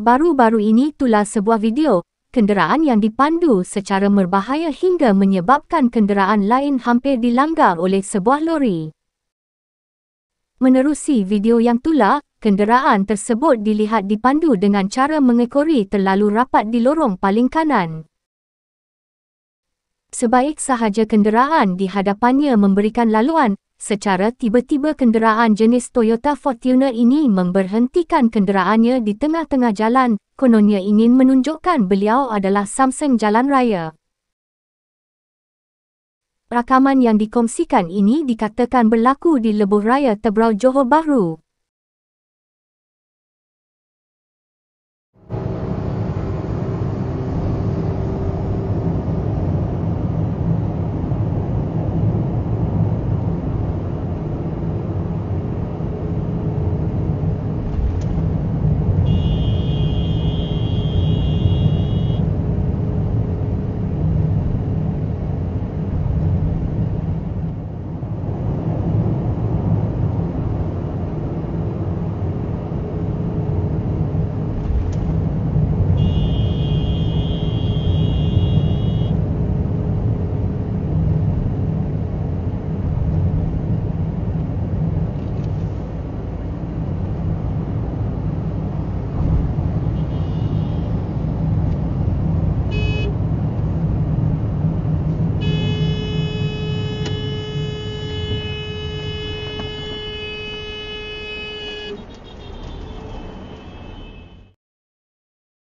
Baru-baru ini tular sebuah video, kenderaan yang dipandu secara berbahaya hingga menyebabkan kenderaan lain hampir dilanggar oleh sebuah lori. Menerusi video yang tular, kenderaan tersebut dilihat dipandu dengan cara mengekori terlalu rapat di lorong paling kanan. Sebaik sahaja kenderaan di hadapannya memberikan laluan, Secara tiba-tiba kenderaan jenis Toyota Fortuner ini memberhentikan kenderaannya di tengah-tengah jalan, kononnya ingin menunjukkan beliau adalah Samsung Jalan Raya. Rakaman yang dikongsikan ini dikatakan berlaku di lebuh raya Tebrau Johor Bahru.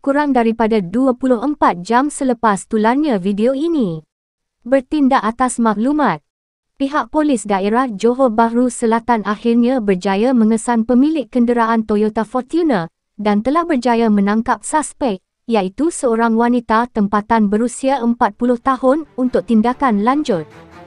kurang daripada 24 jam selepas tularnya video ini. Bertindak atas maklumat, pihak polis daerah Johor Bahru Selatan akhirnya berjaya mengesan pemilik kenderaan Toyota Fortuner dan telah berjaya menangkap suspek iaitu seorang wanita tempatan berusia 40 tahun untuk tindakan lanjut.